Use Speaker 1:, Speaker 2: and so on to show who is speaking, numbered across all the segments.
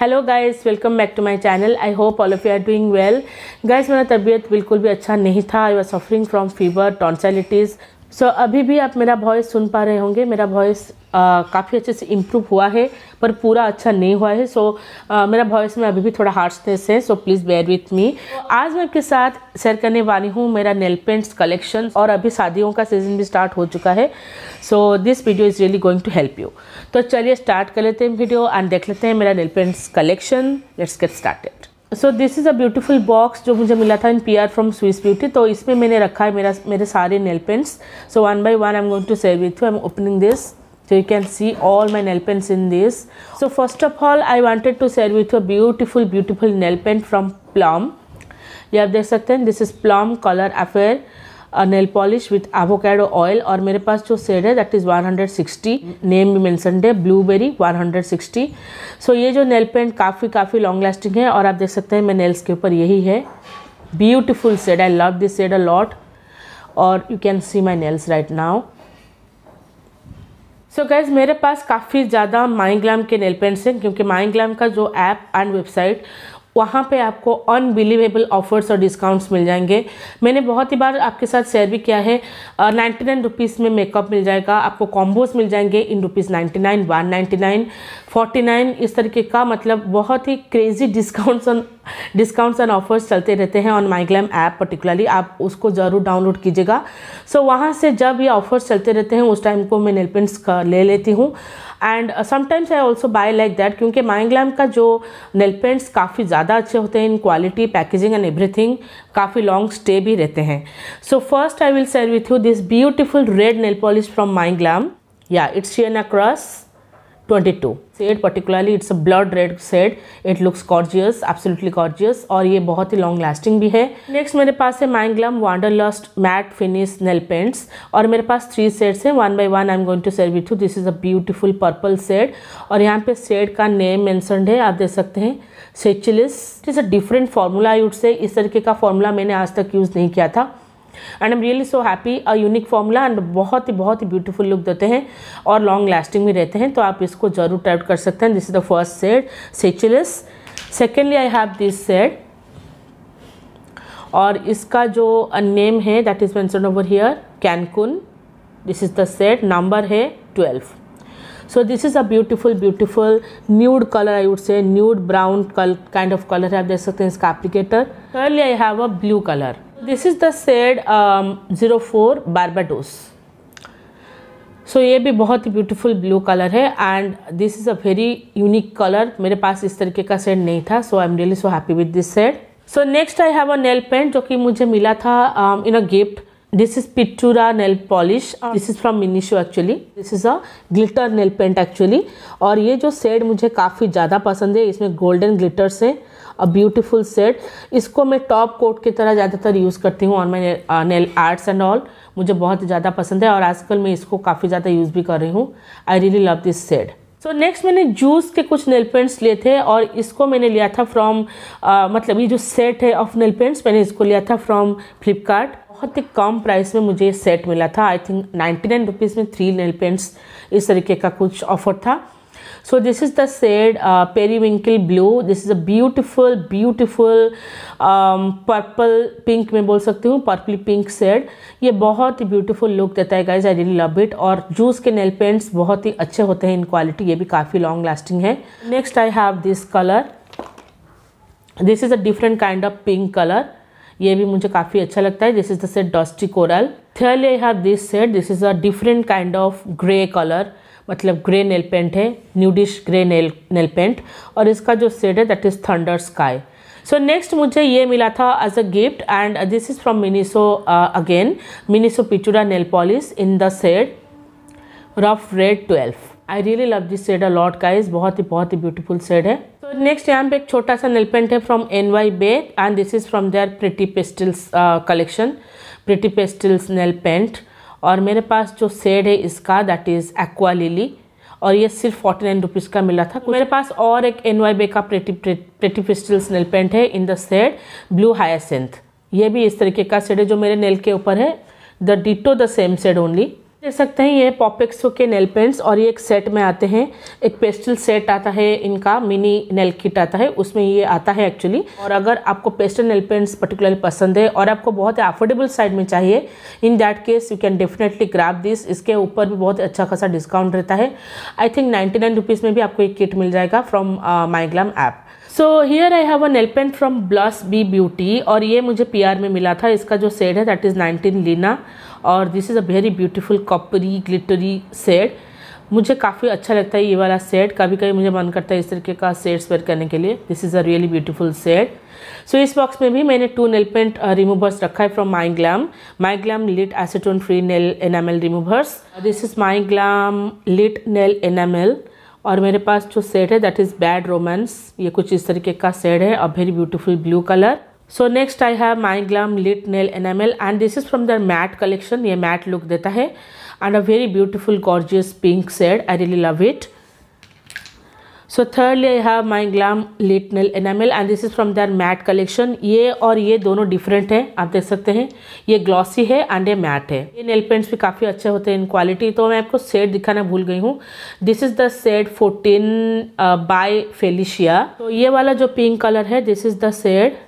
Speaker 1: Hello guys welcome back to my channel I hope all of you are doing well guys मेरा तबीयत बिल्कुल भी अच्छा नहीं था I was suffering from fever tonsillitis so so, अभी भी आप मेरा वॉइस सुन पा रहे होंगे मेरा वॉइस काफ़ी अच्छे से इम्प्रूव हुआ है पर पूरा अच्छा नहीं हुआ है सो so, मेरा वॉइस में अभी भी थोड़ा हार्शनेस है so please bear with me आज मैं आपके साथ शेयर करने वाली हूँ मेरा नेल पेंट्स कलेक्शन और अभी शादियों का सीज़न भी स्टार्ट हो चुका है so this video is really going to help you तो चलिए स्टार्ट कर लेते हैं वीडियो एंड देख लेते हैं मेरा nail paints collection let's get started so this is a beautiful box जो मुझे मिला था in P R from Swiss beauty तो इसमें मैंने रखा है मेरा मेरे सारे nail paints so one by one I am going to save with you I am opening this so you can see all my nail paints in this so first of all I wanted to save with a beautiful beautiful nail paint from from ये आप देख सकते हैं this is plum colour affair nail polish with avocado oil और मेरे पास जो shade है दैट इज़ 160 नेम भी मैंसनड है ब्लूबेरी 160 सो ये जो नेल पेंट काफ़ी काफ़ी लॉन्ग लास्टिंग है और आप देख सकते हैं मैं नेल्स के ऊपर यही है beautiful shade I love this shade a lot और you can see my nails right now so so guys मेरे पास काफ़ी ज़्यादा माइंग ग्लैम के नेल पेंट्स हैं क्योंकि माइंग ग्लैम का जो ऐप एंड वेबसाइट वहाँ पे आपको अनबिलीवेबल ऑफर्स और डिस्काउंट्स मिल जाएंगे मैंने बहुत ही बार आपके साथ शेयर भी किया है नाइन्टी नाइन रुपीज़ में मेकअप मिल जाएगा आपको कॉम्बोज मिल जाएंगे in rupees ninety nine one ninety nine forty nine इस तरीके का मतलब बहुत ही crazy discounts on discounts and offers चलते रहते हैं on MyGlamm app particularly आप उसको ज़रूर डाउनलोड कीजिएगा सो so, वहाँ से जब ये ऑफर्स चलते रहते हैं उस टाइम को मैं नेल पेंट्स ले लेती हूँ and sometimes I also buy like that क्योंकि माइंग्लैम का जो नेल पेंट्स काफ़ी ज़्यादा अच्छे होते हैं in quality packaging and everything काफ़ी लॉन्ग स्टे भी रहते हैं so first I will share with you this beautiful red nail polish from MyGlamm या इट्स शियन across 22 shade particularly it's a blood red shade it looks gorgeous absolutely gorgeous और ये बहुत ही long lasting भी है नेक्स्ट मेरे पास है MyGlamm wanderlust matte finish nail paints और मेरे पास थ्री सेट्स हैं one by one I am going to share you this is a beautiful purple shade और यहाँ पे सेड का नेम मैंसनड है आप देख सकते हैं Seychelles it is a different formula used से इस तरीके का फार्मूला मैंने आज तक यूज़ नहीं किया था and am really so happy a unique formula and बहुत ही बहुत ही ब्यूटीफुल लुक देते हैं और लॉन्ग लास्टिंग भी रहते हैं तो आप इसको जरूर टाइप कर सकते हैं this is the first set Seychelles secondly I have this set और इसका जो नेम है that is mentioned over here Cancun this is the set number है twelve so so this is a beautiful beautiful nude color i would say nude kind of colour है आप देख सकते हैं इसका applicator thirdly I have a blue colour this is the shade zero four Barbados so ये भी बहुत ही ब्यूटीफुल ब्लू कलर है and this is a very unique colour मेरे पास इस तरीके का सेड नहीं था so I am really so happy with this shade so next I have a nail paint जो कि मुझे मिला था in a gift this is Pitura nail polish this is from Miniso actually this is a glitter nail paint actually और ये जो said मुझे काफ़ी ज़्यादा पसंद है इसमें गोल्डन ग्लिटर्स है अ ब्यूटीफुल सेट इसको मैं टॉप कोट की तरह ज़्यादातर यूज़ करती हूँ और मैं नेल आर्ट्स एंड ऑल मुझे बहुत ज़्यादा पसंद है और आजकल मैं इसको काफ़ी ज़्यादा यूज़ भी कर रही हूँ I really love this set so so next मैंने जूस के कुछ नेल पेंट्स लिए थे और इसको मैंने लिया था फ्रॉम uh, मतलब ये जो सेट है ऑफ नेल पेंट्स मैंने इसको लिया था फ्रॉम फ्लिपकार्ट बहुत ही कम प्राइस में मुझे ये सेट मिला था I think ninety nine rupees में थ्री नेल पेंट्स इस तरीके का कुछ ऑफर था so this is the shade uh, periwinkle blue this is a beautiful beautiful um, purple pink मैं बोल सकती हूँ purple pink shade ये बहुत ही ब्यूटीफुल लुक देता है guys I really love it और जूस के नेल पेंट्स बहुत ही अच्छे होते हैं इन क्वालिटी ये भी काफ़ी लॉन्ग लास्टिंग है next I have this colour this is a different kind of pink colour ये भी मुझे काफ़ी अच्छा लगता है this is the set dusty coral third I have this set this is a different kind of grey colour मतलब grey nail paint है nudish grey nail nail paint और इसका जो सेड है that is thunder sky so next मुझे ये मिला था as a gift and this is from Miniso again Miniso Pitura nail polish in the shade rough red twelve I really love this shade a lot is बहुत ही बहुत ही beautiful said है तो नेक्स्ट यहाँ पे एक छोटा सा नेल पेंट है from N Y Bae and this is from their pretty pastels collection pretty pastels nail paint और मेरे पास जो सेड है इसका दैट इज़ एक्वा लिली और ये सिर्फ फोर्टी नाइन रुपीज़ का मिला था मेरे पास और एक एन वाई बे का प्रेटी प्रेटी स्नेल पेंट है इन द सेड ब्लू सेंथ ये भी इस तरीके का सेड है जो मेरे नेल के ऊपर है the ditto the same shade only दे सकते हैं ये पॉपिक्सो के नेल पेंट्स और ये एक सेट में आते हैं एक पेस्टल सेट आता है इनका मिनी नेल किट आता है उसमें ये आता है एक्चुअली और अगर आपको पेस्टल नेल पेंट्स पर्टिकुलरली पसंद है और आपको बहुत अफोर्डेबल साइड में चाहिए in that case you can definitely grab this इसके ऊपर भी बहुत अच्छा खासा डिस्काउंट रहता है I think ninety nine rupees में भी आपको एक किट मिल जाएगा from my app so here I have a nail paint from blush B beauty और ये मुझे पीआर में मिला था इसका जो सेड है दैट इज़ नाइनटीन लीना और this is a very beautiful coppery glittery shade मुझे काफ़ी अच्छा लगता है ये वाला सेट कभी कभी मुझे मन करता है इस तरीके का सेट्स वेयर करने के लिए this is a really beautiful set so इस बॉक्स में भी मैंने टू नेल पेंट रिमूवर्स रखा है from MyGlamm MyGlamm LIT acetone free nail enamel removers this is MyGlamm LIT nail enamel और मेरे पास जो सेट है दैट इज़ बैड रोमांस ये कुछ इस तरीके का सेट है और very beautiful blue colour so next I have MyGlamm LIT nail enamel and this is from the matte collection ये मैट लुक देता है and a very beautiful gorgeous pink set I really love it so third I have MyGlamm LIT nail enamel and this is from the matte collection ये और ये दोनों different है आप देख सकते हैं ये ग्लॉसी है एंड ये मैट है ये नेल पेंट्स भी काफ़ी अच्छे होते हैं इन क्वालिटी तो मैं आपको सेट दिखाना भूल गई हूँ this is the set fourteen by Felicia तो ये वाला जो पिंक कलर है this is the set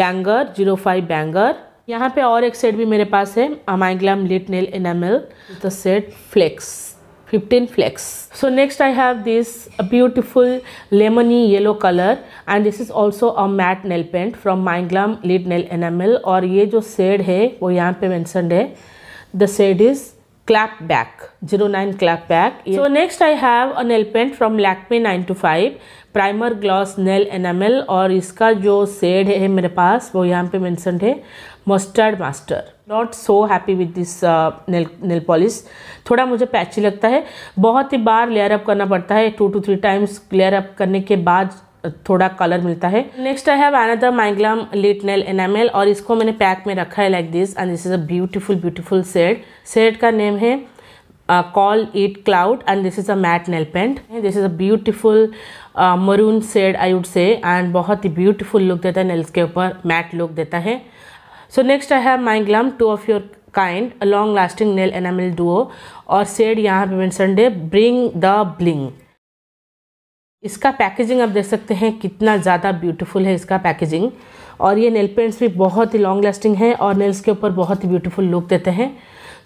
Speaker 1: banger zero five banger यहाँ पे और एक सेट भी मेरे पास है MyGlamm LIT nail enamel the set flex 15 flex. so next i have this beautiful lemony yellow color and this is also a matte nail paint from mindglam lead nail enamel और ये shade said है वो यहाँ पे mentioned है the shade is clap back 09 clap back so next i have a nail paint from lakme 9 to 5 primer gloss nail enamel और इसका जो सेड है मेरे पास वो यहाँ पे मेंशनड है mustard master not so happy with this nail nail polish थोड़ा मुझे पैची लगता है बहुत ही बार लेयर अप करना पड़ता है two two three times layer up करने के बाद uh, थोड़ा कलर मिलता है next I have the MyGlamm LIT nail enamel और इसको मैंने पैक में रखा है like this and this is a beautiful beautiful shade shade का नेम है uh, call it cloud and this is a matte nail paint this is a beautiful uh, maroon shade i would say and bahut hi beautiful look deta है nails ke upar matte look deta hai so next i have my glam two of your kind a long lasting nail enamel duo और shade yahan pe mentioned है bring the bling इसका packaging आप देख सकते हैं कितना ज़्यादा beautiful है इसका पैकेजिंग और ये नेल पेंट्स भी बहुत ही लॉन्ग लास्टिंग है और नेल्स के ऊपर बहुत ही ब्यूटीफुल लुक देते हैं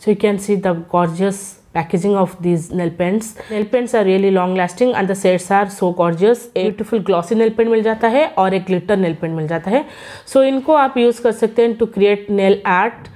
Speaker 1: so you can see the gorgeous packaging of these nail paints nail paints are really long lasting and the sets are so gorgeous a beautiful glossy nail paint mil jata hai aur एक glitter nail paint mil jata hai so inko aap use kar sakte hain to create nail art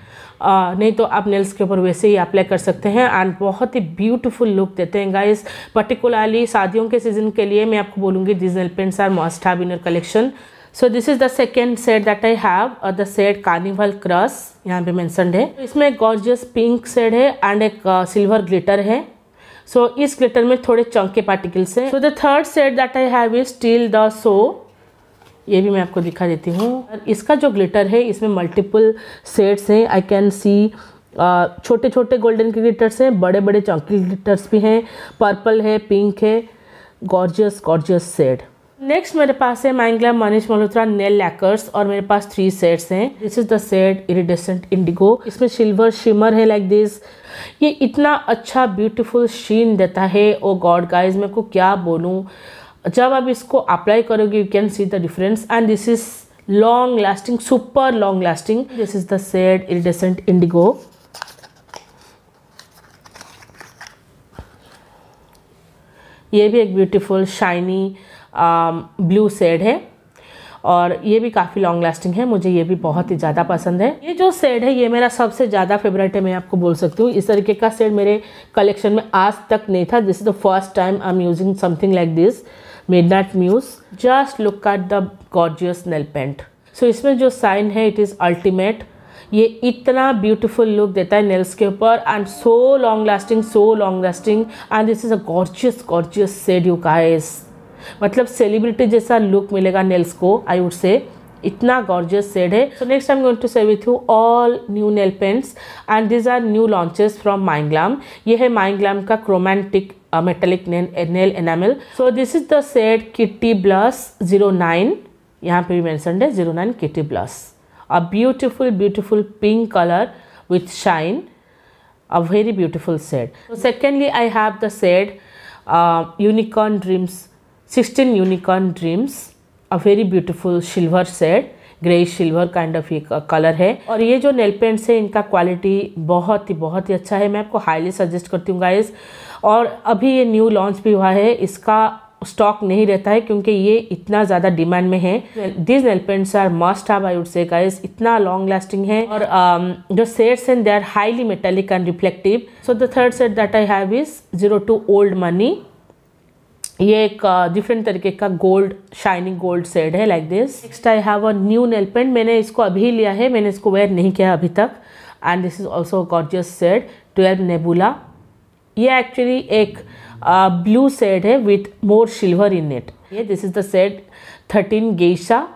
Speaker 1: Uh, नहीं तो आप nails के ऊपर वैसे ही apply कर सकते हैं एंड बहुत ही ब्यूटीफुल लुक देते हैं गाइस पर्टिकुलरली शादियों के सीज़न के लिए मैं आपको बोलूँगी this nail paints are must have in your collection so this is the second set that I have और द सेट कार्निवल क्रॉस यहाँ पे मैंसनड है इसमें एक गॉर्जियस पिंक सेड है एंड एक सिल्वर uh, ग्लिटर है सो so, इस ग्लिटर में थोड़े चौंके पार्टिकल्स हैं so the third set that I have is steel the सो ये भी मैं आपको दिखा देती हूँ इसका जो ग्लिटर है इसमें मल्टीपल सेट्स हैं आई कैन सी छोटे छोटे गोल्डन के ग्लिटर्स हैं बड़े बड़े चौंकी ग्लिटर्स भी हैं पर्पल है पिंक है गॉर्जियस गॉर्जियस सेड नेक्स्ट मेरे पास है MyGlamm Manish Malhotra nail lacquers और मेरे पास थ्री सेट्स हैं this is the set iridescent indigo इसमें सिल्वर शिमर है लाइक like दिस ये इतना अच्छा ब्यूटीफुल शीन देता है ओ गॉड गाइस मैं को क्या बोलूं जब आप इसको अप्लाई करोगे you can see the difference and this is long lasting super long lasting this is the set iridescent indigo ये भी एक beautiful shiny blue um, shade है और ये भी काफ़ी लॉन्ग लास्टिंग है मुझे ये भी बहुत ही ज़्यादा पसंद है ये जो सेड है ये मेरा सबसे ज़्यादा फेवरेट है मैं आपको बोल सकती हूँ इस तरीके का सेड मेरे कलेक्शन में आज तक नहीं था this is the first time I am using something like this made not muse just look at the gorgeous nail paint so इसमें जो साइन है इट इज़ अल्टीमेट ये इतना ब्यूटीफुल लुक देता है नेल्स के ऊपर and so long lasting so long lasting and this is a gorgeous gorgeous shade you का मतलब सेलिब्रिटी जैसा लुक मिलेगा नेल्स को आई वुड से इतना गॉर्जियस सेड है so next I am going to say with you all new nail paints and these are new launches from MyGlamm ये है माइंग्लाम का chromatic metallic nail enamel so this is the shade kitty blush zero nine यहाँ पे भी mention है zero nine kitty blush a beautiful beautiful pink colour with shine a very beautiful shade secondly I have the shade unicorn dreams 16 unicorn dreams a very beautiful silver set grey silver kind of ये colour है और ये जो nail paints है इनका quality बहुत ही बहुत ही अच्छा है मैं आपको हाईली सजेस्ट करती हूँ गाइस और अभी ये न्यू लॉन्च भी हुआ है इसका स्टॉक नहीं रहता है क्योंकि ये इतना ज़्यादा डिमांड में है this nail paints are must have I would say guys इतना लॉन्ग लास्टिंग है और um, जो सेट्स हैं they are highly metallic and reflective so the third set that I have is zero two old money ये एक different तरीके का gold shining gold shade है like this next I have a new nail paint मैंने इसको अभी लिया है मैंने इसको वेयर नहीं किया अभी तक and this is also gorgeous shade twelve nebula ये एक्चुअली एक ब्लू सेड है with more silver in it ये this is the shade thirteen geisha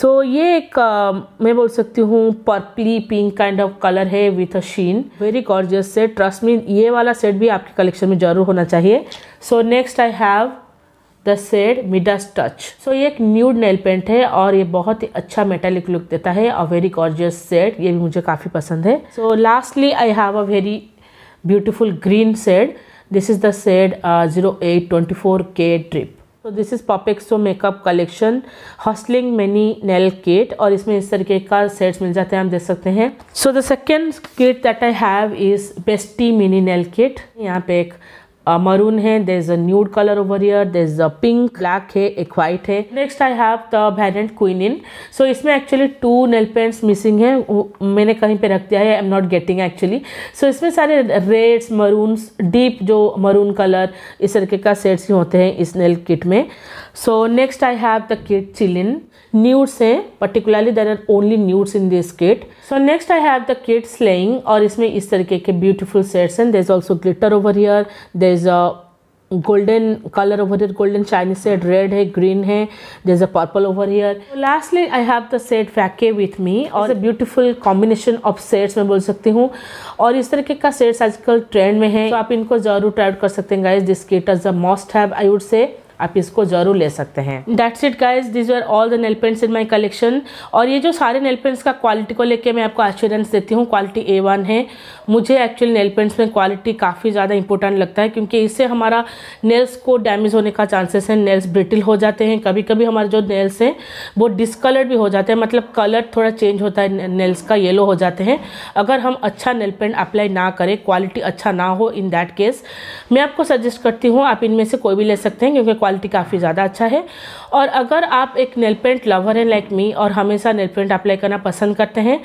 Speaker 1: so so, ये एक आ, um, मैं बोल सकती हूँ purply pink kind of colour है with a sheen very gorgeous set trust me ये वाला सेट भी आपके कलेक्शन में ज़रूर होना चाहिए so next I have the shade Midas touch so ये एक न्यूड नेल पेंट है और ये बहुत ही अच्छा मेटेलिक लुक देता है और वेरी गॉर्जियस सेट ये भी मुझे काफ़ी पसंद है so lastly I have a very beautiful green this is the shade zero eight twenty four K trip तो this is POPxo makeup collection hustling mini nail kit और इसमें इस तरीके का सेट्स मिल जाते हैं हम देख सकते हैं so the second kit that I have is bestie mini nail kit यहाँ पे एक मरून है there is a nude colour over here there is a pink black है एक व्हाइट है next I have the variant queen in so इसमें actually two nail paints missing है मैंने कहीं पे रख दिया है I am not getting actually so इसमें सारे रेड्स मरून डीप जो मरून कलर इस तरीके का सेट्स ही होते हैं इस नेल किट में so next I have the kit chillin nudes हैं particularly there are only nudes in this kit so next I have the kit slaying और इसमें इस तरीके के ब्यूटिफुल सेट्स हैं there is also glitter over here there is a golden colour over here golden Chinese set red है green है there is a purple over here lastly I have the set fake with मी और beautiful combination of sets मैं बोल सकती हूँ और इस तरीके का सेट्स आजकल ट्रेंड में है तो आप इनको जरूर ट्राइड कर सकते हैं guys this kit is a most have I would say आप इसको ज़रूर ले सकते हैं that's it guys these are all the nail paints in my collection और ये जो सारे नेल पेंट्स का क्वालिटी को लेके मैं आपको एश्योरेंस देती हूँ क्वालिटी ए वन है मुझे एक्चुअल नेल पेंट्स में क्वालिटी काफ़ी ज़्यादा इंपॉर्टेंट लगता है क्योंकि इससे हमारा नेल्स को डैमेज होने का चांसेस है नेल्स ब्रिटिल हो जाते हैं कभी कभी हमारे जो नेल्स हैं वो डिसकलर्ड भी हो जाते हैं मतलब कलर थोड़ा चेंज होता है नेल्स का येलो हो जाते हैं अगर हम अच्छा नेल पेंट अप्लाई ना करें क्वालिटी अच्छा ना हो इन दैट केस मैं आपको सजेस्ट करती हूँ आप इनमें से कोई भी ले सकते हैं क्योंकि क्वालिटी क्वालिटी काफ़ी ज़्यादा अच्छा है और अगर आप एक नेल पेंट लवर हैं लाइक मी और हमेशा नेल पेंट अप्लाई करना पसंद करते हैं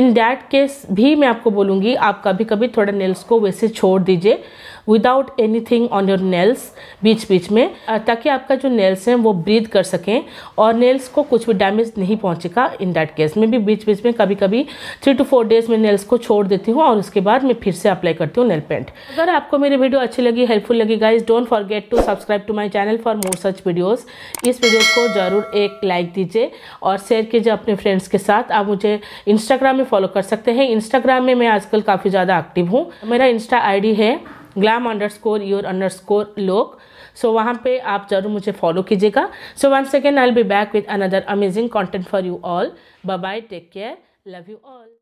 Speaker 1: इन डैट केस भी मैं आपको बोलूँगी आप कभी कभी थोड़ा नेल्स को वैसे छोड़ दीजिए without anything on your nails बीच बीच में ताकि आपका जो नेल्स हैं वो ब्रीद कर सकें और नेल्स को कुछ भी डैमेज नहीं पहुँचेगा इन दैट केस में भी बीच बीच में कभी कभी थ्री टू फोर डेज में नेल्स को छोड़ देती हूँ और उसके बाद मैं फिर से अप्लाई करती हूँ नेल पेंट अगर आपको मेरी वीडियो अच्छी लगी हेल्पफुल लगी guys don't forget to subscribe to my channel for more such videos इस वीडियो को ज़रूर एक लाइक दीजिए और शेयर कीजिए अपने फ्रेंड्स के साथ आप मुझे इंस्टाग्राम में फॉलो कर सकते हैं इंस्टाग्राम में मैं आजकल काफ़ी ज़्यादा एक्टिव हूँ मेरा इंस्टा आई है glam underscore your underscore look so वहाँ पे आप ज़रूर मुझे फॉलो कीजिएगा so one second I will be back with another amazing content for you all bye take care love you all